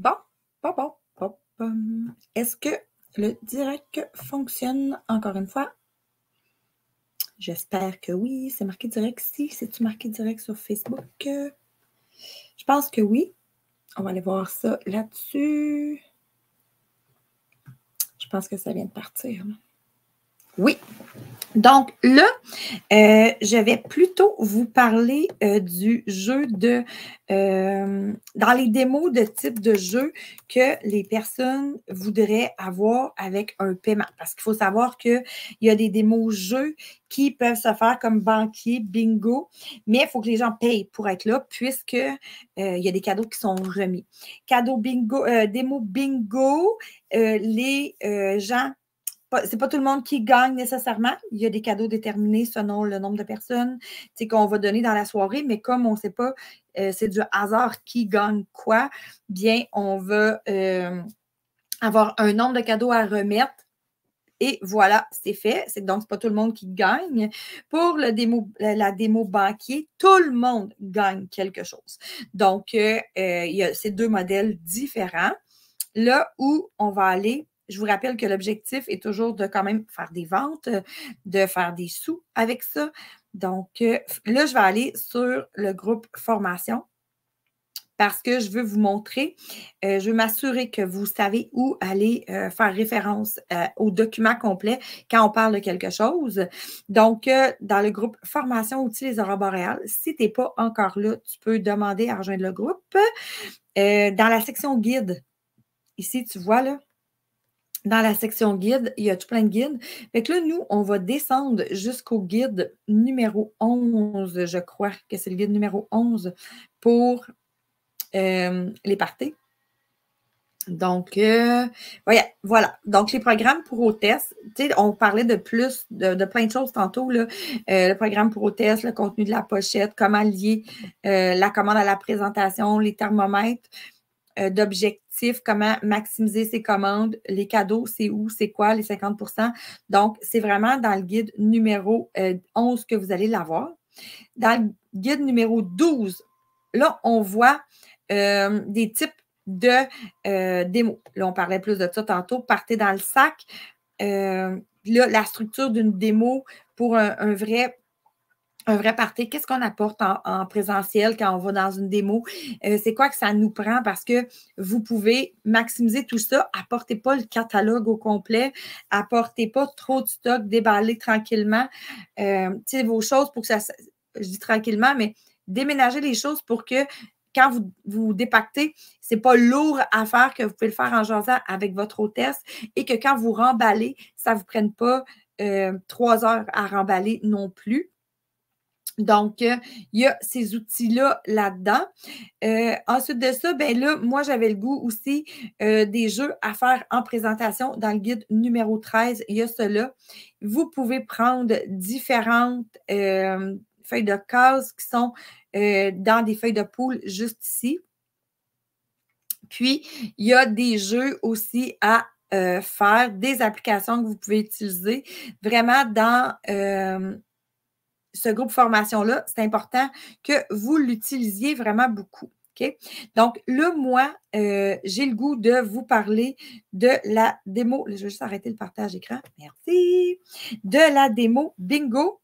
Bon, bon, bon, bon, Est-ce que le direct fonctionne encore une fois? J'espère que oui. C'est marqué direct ici. C'est-tu marqué direct sur Facebook? Je pense que oui. On va aller voir ça là-dessus. Je pense que ça vient de partir. Oui. Donc là, euh, je vais plutôt vous parler euh, du jeu de... Euh, dans les démos de type de jeu que les personnes voudraient avoir avec un paiement. Parce qu'il faut savoir qu'il y a des démos jeux qui peuvent se faire comme banquier, bingo, mais il faut que les gens payent pour être là il y a des cadeaux qui sont remis. Cadeau bingo, démo bingo, les gens c'est pas tout le monde qui gagne nécessairement. Il y a des cadeaux déterminés selon le nombre de personnes qu'on va donner dans la soirée, mais comme on ne sait pas, euh, c'est du hasard qui gagne quoi, bien, on va euh, avoir un nombre de cadeaux à remettre. Et voilà, c'est fait. C'est donc pas tout le monde qui gagne. Pour démo, la, démo banquier, tout le monde gagne quelque chose. Donc, euh, il y a ces deux modèles différents. Là où on va aller je vous rappelle que l'objectif est toujours de quand même faire des ventes, euh, de faire des sous avec ça. Donc euh, là, je vais aller sur le groupe formation parce que je veux vous montrer, euh, je veux m'assurer que vous savez où aller faire référence au document complet quand on parle de quelque chose. Donc, dans le groupe Formation outils les aurores boréales, si tu n'es pas encore là, tu peux demander à rejoindre le groupe. dans la section guide, ici, tu vois là, dans la section guide, il y a tout plein de guides. Fait que là, nous, on va descendre jusqu'au guide numéro 11, je crois que c'est le guide numéro 11 pour euh, les parties. Donc, euh, voilà, Donc, les programmes pour hôtesse, on parlait de plus, de, plein de choses tantôt. Là. Euh, le programme pour hôtesse, le contenu de la pochette, comment lier la commande à la présentation, les thermomètres d'objectifs comment maximiser ses commandes, les cadeaux, c'est où, c'est quoi, les 50 Donc, c'est vraiment dans le guide numéro 11 euh, que vous allez l'avoir. Dans le guide numéro 12, là, on voit euh, des types de euh, démos. Là, on parlait plus de ça tantôt. Partez dans le sac. la structure d'une démo pour un vrai un vrai party, qu'est-ce qu'on apporte en, présentiel quand on va dans une démo, euh, c'est quoi que ça nous prend parce que vous pouvez maximiser tout ça, apportez pas le catalogue au complet, apportez pas trop de stock, déballé tranquillement, euh, vos choses pour que ça, je dis tranquillement, mais déménagez les choses pour que quand vous vous dépactez, c'est pas lourd à faire que vous pouvez le faire en jasant avec votre hôtesse et que quand vous remballez, ça vous prenne pas euh, trois heures à remballer non plus. Donc, euh, il y a ces outils-là là-dedans. Euh, ensuite de ça, ben là, moi, j'avais le goût aussi euh, des jeux à faire en présentation dans le guide numéro 13. Il y a cela. Vous pouvez prendre différentes feuilles de cases qui sont dans des feuilles de poule juste ici. Puis, il y a des jeux aussi à faire, des applications que vous pouvez utiliser vraiment dans ce groupe formation-là, c'est important que vous l'utilisiez vraiment beaucoup. OK? Donc, le mois, euh, j'ai le goût de vous parler de la démo. Je vais juste arrêter le partage d'écran. Merci. De la démo Bingo.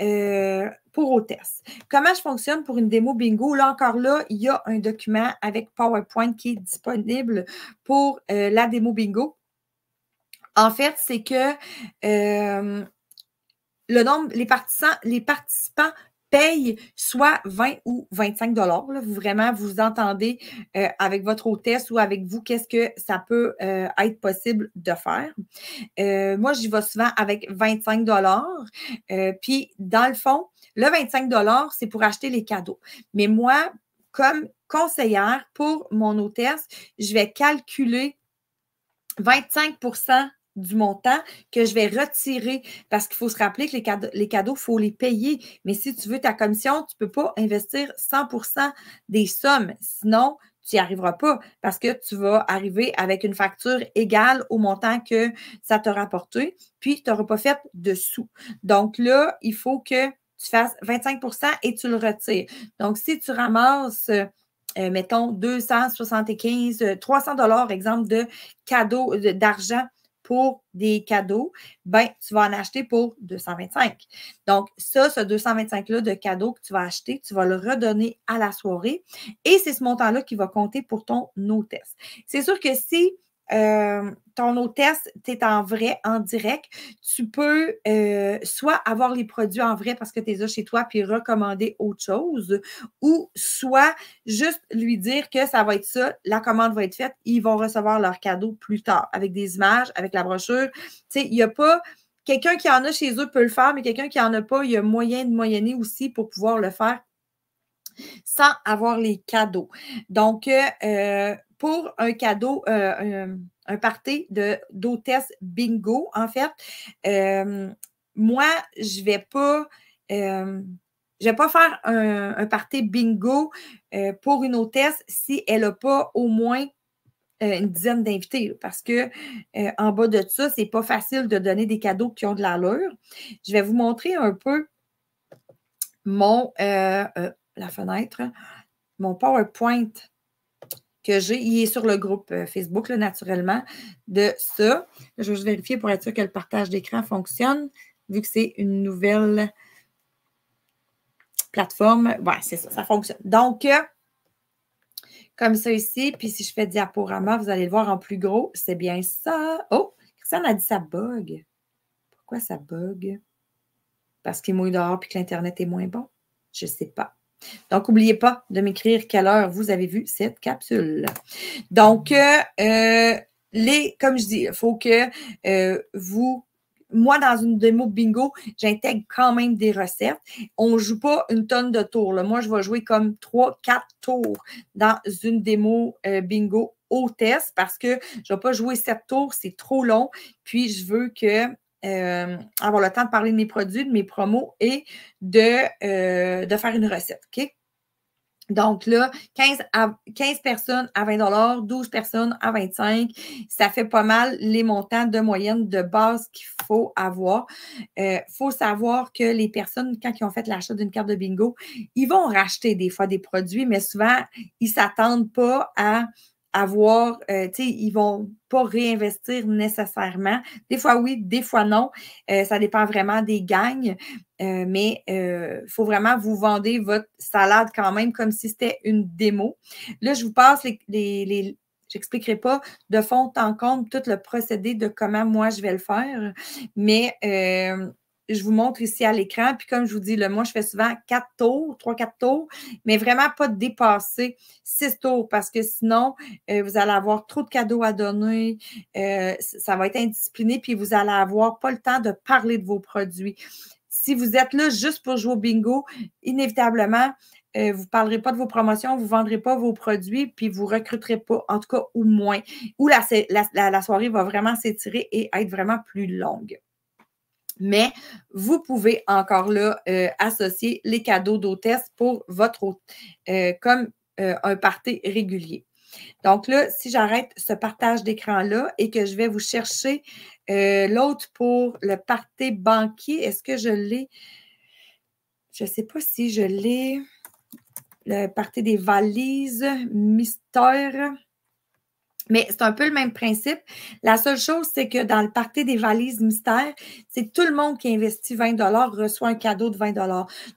Euh, pour hôtesse. Comment je fonctionne pour une démo bingo? Là encore, là, il y a un document avec PowerPoint qui est disponible pour euh, la démo bingo. En fait, c'est que le nombre, les participants, les participants payent soit 20 ou 25 dollars. Vous vraiment vous entendez euh, avec votre hôtesse ou avec vous qu'est-ce que ça peut euh, être possible de faire. Euh, moi, j'y vais souvent avec 25 dollars. Puis, dans le fond, le 25 dollars, c'est pour acheter les cadeaux. Mais moi, comme conseillère pour mon hôtesse, je vais calculer 25 du montant que je vais retirer parce qu'il faut se rappeler que les cadeaux, les cadeaux, faut les payer. Mais si tu veux ta commission, tu peux pas investir 100% des sommes. Sinon, tu n'y arriveras pas parce que tu vas arriver avec une facture égale au montant que ça t'a rapporté, puis tu n'auras pas fait de sous. Donc là, il faut que tu fasses 25 et tu le retires. Donc, si tu ramasses euh, mettons 275, 300 euh, dollars, exemple de cadeaux d'argent pour des cadeaux, ben, tu vas en acheter pour 225. Donc, ça, ce 225-là de cadeaux que tu vas acheter, tu vas le redonner à la soirée et c'est ce montant-là qui va compter pour ton no-test. C'est sûr que si euh, ton hôtesse, tu es en vrai, en direct. Tu peux euh, soit avoir les produits en vrai parce que tu es là chez toi puis recommander autre chose, ou soit juste lui dire que ça va être ça, la commande va être faite, ils vont recevoir leur cadeau plus tard avec des images, avec la brochure. Tu sais, il n'y a pas. Quelqu'un qui en a chez eux peut le faire, mais quelqu'un qui n'en a pas, il y a moyen de moyenner aussi pour pouvoir le faire sans avoir les cadeaux. Donc, euh, euh pour un cadeau, euh, un, un, party d'hôtesse bingo, en fait. Euh, moi, je ne vais pas. Euh, pas faire un, un party bingo pour une hôtesse si elle n'a pas au moins une dizaine d'invités parce que en bas de ça, c'est pas facile de donner des cadeaux qui ont de l'allure. Je vais vous montrer un peu mon la fenêtre, mon PowerPoint que j'ai. Il est sur le groupe euh, Facebook, naturellement, de ça. Je vais juste vérifier pour être sûr que le partage d'écran fonctionne, vu que c'est une nouvelle plateforme. Ouais, c'est ça, ça fonctionne. Donc, euh, comme ça ici, puis si je fais diaporama, vous allez le voir en plus gros. C'est bien ça. Oh, Christiane a dit ça bug. Pourquoi ça bug? Parce qu'il moins dehors puis que l'Internet est moins bon? Je ne sais pas. Donc, n'oubliez pas de m'écrire quelle heure vous avez vu cette capsule. Donc, euh, euh, les, comme je dis, il faut que euh, vous moi, dans une démo bingo, j'intègre quand même des recettes. On ne joue pas une tonne de tours. Moi, je vais jouer comme 3 quatre tours dans une démo bingo au test parce que je ne vais pas jouer 7 tours, c'est trop long. Puis, je veux que euh, avoir le temps de parler de mes produits, de mes promos et de, euh, de faire une recette. OK? Donc là, 15, personnes à 20 12 personnes à 25, ça fait pas mal les montants de moyenne de base qu'il faut avoir. Il euh, faut savoir que les personnes, quand ils ont fait l'achat d'une carte de bingo, ils vont racheter des fois des produits, mais souvent, ils ne s'attendent pas à avoir, euh, tu sais, ils vont pas réinvestir nécessairement. Des fois oui, des fois non. Euh, ça dépend vraiment des gagnes, euh, mais il faut vraiment vous vendre votre salade quand même comme si c'était une démo. Là, je vous passe les, les, les j'expliquerai pas de fond en compte tout le procédé de comment moi je vais le faire, mais je vous montre ici à l'écran. Puis comme je vous dis, moi, je fais souvent quatre tours, trois, quatre tours, mais vraiment pas dépasser six tours parce que sinon, euh, vous allez avoir trop de cadeaux à donner, euh, ça va être indiscipliné, puis vous allez avoir pas le temps de parler de vos produits. Si vous êtes là juste pour jouer au bingo, inévitablement, euh, vous ne parlerez pas de vos promotions, vous ne vendrez pas vos produits, puis vous ne recruterez pas, en tout cas, ou moins. Ou la soirée va vraiment s'étirer et être vraiment plus longue mais vous pouvez encore là euh, associer les cadeaux d'hôtesse pour votre hôte, euh, comme euh, un party régulier. Donc là, si j'arrête ce partage d'écran-là et que je vais vous chercher l'autre pour le party banquier, est-ce que je l'ai? Je ne sais pas si je l'ai. Le party des valises, mystère. Mais c'est un peu le même principe. La seule chose, c'est que dans le party des valises mystères, c'est tout le monde qui investit 20 reçoit un cadeau de 20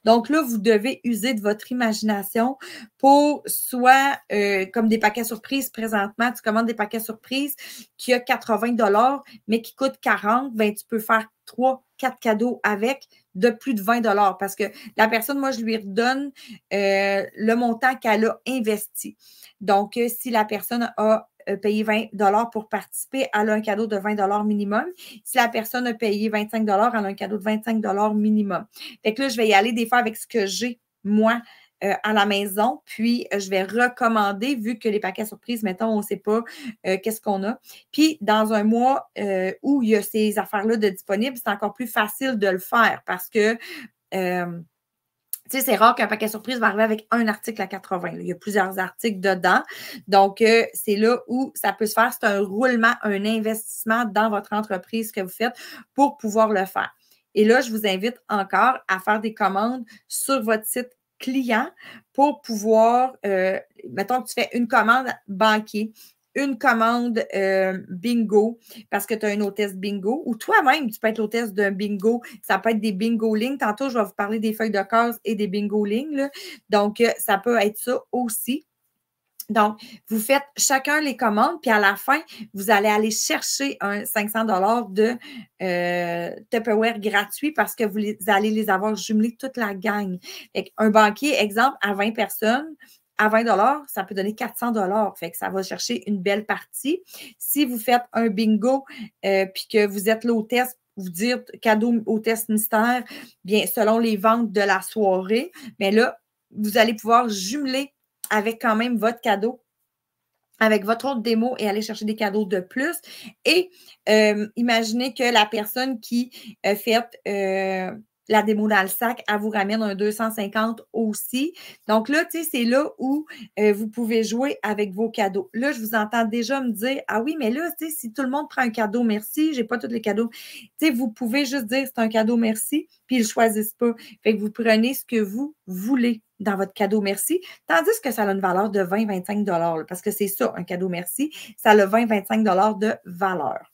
Donc là, vous devez user de votre imagination pour soit, euh, comme des paquets surprises présentement, tu commandes des paquets surprises qui a 80 mais qui coûtent 40 ben, tu peux faire trois, quatre cadeaux avec de plus de 20 dollars parce que la personne, moi, je lui redonne euh, le montant qu'elle a investi. Donc, euh, si la personne a euh, payer 20 dollars pour participer, elle a un cadeau de 20 dollars minimum. Si la personne a payé 25 dollars, elle a un cadeau de 25 dollars minimum. Fait que là, je vais y aller des fois avec ce que j'ai, moi, euh, à la maison, puis euh, je vais recommander, vu que les paquets surprises, mettons, on ne sait pas qu'est-ce qu'on a. Puis, dans un mois où il y a ces affaires-là de disponibles, c'est encore plus facile de le faire parce que tu sais, c'est rare qu'un paquet surprise va arriver avec un article à 80. Il y a plusieurs articles dedans. Donc, euh, c'est là où ça peut se faire. C'est un roulement, un investissement dans votre entreprise que vous faites pour pouvoir le faire. Et là, je vous invite encore à faire des commandes sur votre site client pour pouvoir, euh, mettons que tu fais une commande banquier, une commande euh, bingo parce que tu as une hôtesse bingo ou toi-même, tu peux être l'hôtesse d'un bingo. Ça peut être des bingo lignes. Tantôt, je vais vous parler des feuilles de case et des bingo lignes. Donc, euh, ça peut être ça aussi. Donc, vous faites chacun les commandes, puis à la fin, vous allez aller chercher un 500 de euh, Tupperware gratuit parce que vous, vous allez les avoir jumelés toute la gang. un banquier, exemple, à 20 personnes, à 20 ça peut donner 400 Fait que ça va chercher une belle partie. Si vous faites un bingo euh, puis que vous êtes l'hôtesse, vous dites cadeau hôtesse mystère, bien, selon les ventes de la soirée, mais là, vous allez pouvoir jumeler avec quand même votre cadeau avec votre autre démo et aller chercher des cadeaux de plus. Et euh, imaginez que la personne qui euh, fait la démo dans le sac, elle vous ramène un 250 aussi. Donc là, tu sais, c'est là où euh, vous pouvez jouer avec vos cadeaux. Là, je vous entends déjà me dire, ah oui, mais là, tu sais, si tout le monde prend un cadeau, merci, j'ai pas tous les cadeaux. Tu sais, vous pouvez juste dire, c'est un cadeau, merci, puis ils ne choisissent pas. Fait que vous prenez ce que vous voulez dans votre cadeau merci, tandis que ça a une valeur de 20-25 parce que c'est ça, un cadeau merci, ça a 20-25 de valeur.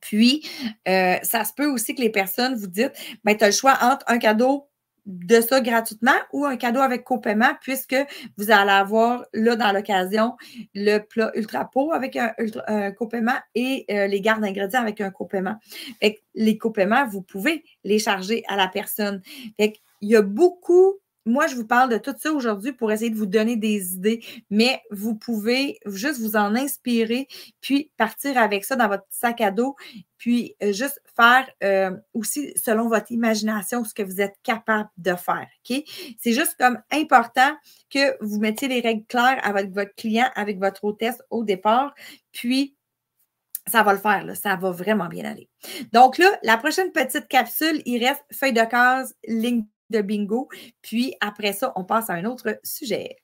Puis, euh, ça se peut aussi que les personnes vous disent, « ben, tu as le choix entre un cadeau de ça gratuitement ou un cadeau avec copaiement, puisque vous allez avoir là dans l'occasion le plat ultra pot avec un, copaiement et euh, les gardes d'ingrédients avec un copaiement. les copaiements, vous pouvez les charger à la personne. il y a beaucoup moi, je vous parle de tout ça aujourd'hui pour essayer de vous donner des idées, mais vous pouvez juste vous en inspirer, puis partir avec ça dans votre sac à dos, puis euh, juste faire euh, aussi selon votre imagination ce que vous êtes capable de faire. OK? C'est juste comme important que vous mettiez les règles claires avec votre client, avec votre hôtesse au départ, puis ça va le faire, ça va vraiment bien aller. Donc là, la prochaine petite capsule, il reste feuille de case, ligne de bingo. Puis après ça, on passe à un autre sujet.